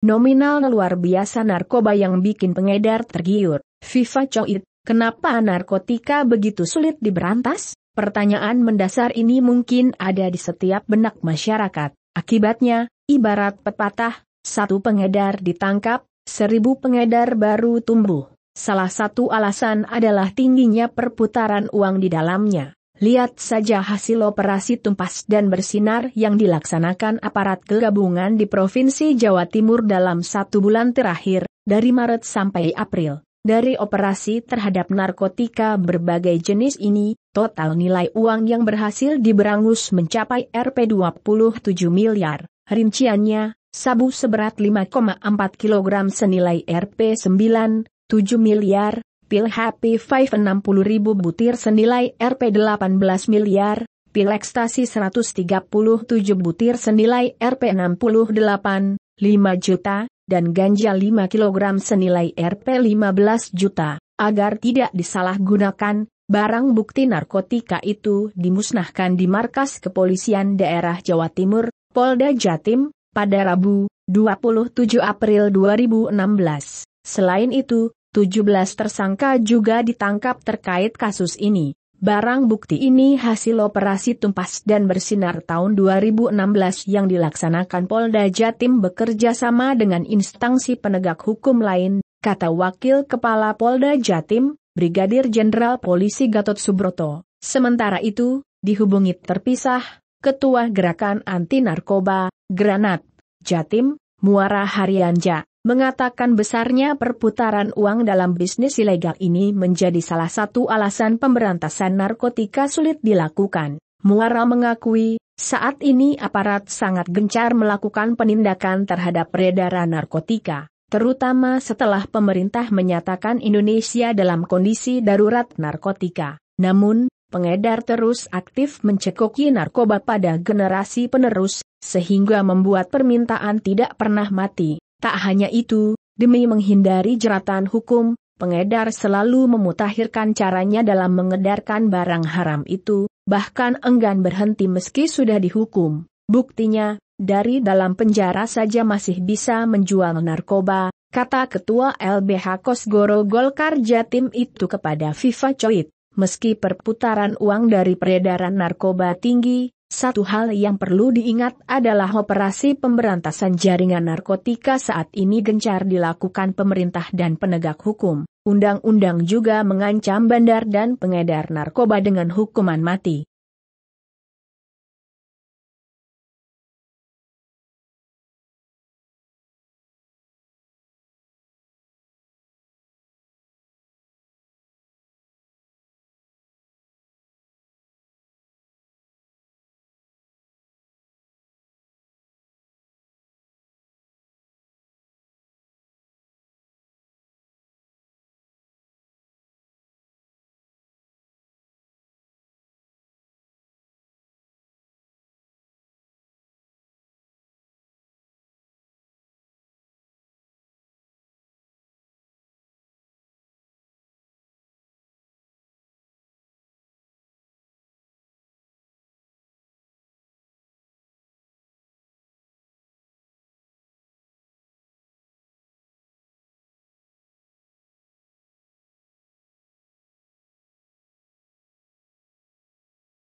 Nominal luar biasa narkoba yang bikin pengedar tergiur. Viva Coit, kenapa narkotika begitu sulit diberantas? Pertanyaan mendasar ini mungkin ada di setiap benak masyarakat. Akibatnya, ibarat pepatah, satu pengedar ditangkap, seribu pengedar baru tumbuh. Salah satu alasan adalah tingginya perputaran uang di dalamnya. Lihat saja hasil operasi tumpas dan bersinar yang dilaksanakan aparat gabungan di Provinsi Jawa Timur dalam satu bulan terakhir, dari Maret sampai April. Dari operasi terhadap narkotika berbagai jenis ini, total nilai uang yang berhasil diberangus mencapai Rp27 miliar. Rinciannya, sabu seberat 5,4 kg senilai rp 9,7 miliar, pil Happy Five butir senilai Rp 18 miliar, pil ekstasi 137 butir senilai Rp 68, juta, dan ganja 5 kg senilai Rp 15 juta, agar tidak disalahgunakan, barang bukti narkotika itu dimusnahkan di markas kepolisian daerah Jawa Timur, Polda Jatim, pada Rabu, 27 April 2016. Selain itu, 17 tersangka juga ditangkap terkait kasus ini. Barang bukti ini hasil operasi tumpas dan bersinar tahun 2016 yang dilaksanakan Polda Jatim bekerja sama dengan instansi penegak hukum lain, kata Wakil Kepala Polda Jatim, Brigadir Jenderal Polisi Gatot Subroto. Sementara itu, dihubungi terpisah, Ketua Gerakan Anti Narkoba, Granat, Jatim, Muara Harianja mengatakan besarnya perputaran uang dalam bisnis ilegal ini menjadi salah satu alasan pemberantasan narkotika sulit dilakukan. Muara mengakui, saat ini aparat sangat gencar melakukan penindakan terhadap peredaran narkotika, terutama setelah pemerintah menyatakan Indonesia dalam kondisi darurat narkotika. Namun, pengedar terus aktif mencekoki narkoba pada generasi penerus, sehingga membuat permintaan tidak pernah mati. Tak hanya itu, demi menghindari jeratan hukum, pengedar selalu memutahirkan caranya dalam mengedarkan barang haram itu, bahkan enggan berhenti meski sudah dihukum. Buktinya, dari dalam penjara saja masih bisa menjual narkoba, kata Ketua LBH Kosgoro Golkar Jatim itu kepada Viva Choit. Meski perputaran uang dari peredaran narkoba tinggi, satu hal yang perlu diingat adalah operasi pemberantasan jaringan narkotika saat ini gencar dilakukan pemerintah dan penegak hukum. Undang-undang juga mengancam bandar dan pengedar narkoba dengan hukuman mati.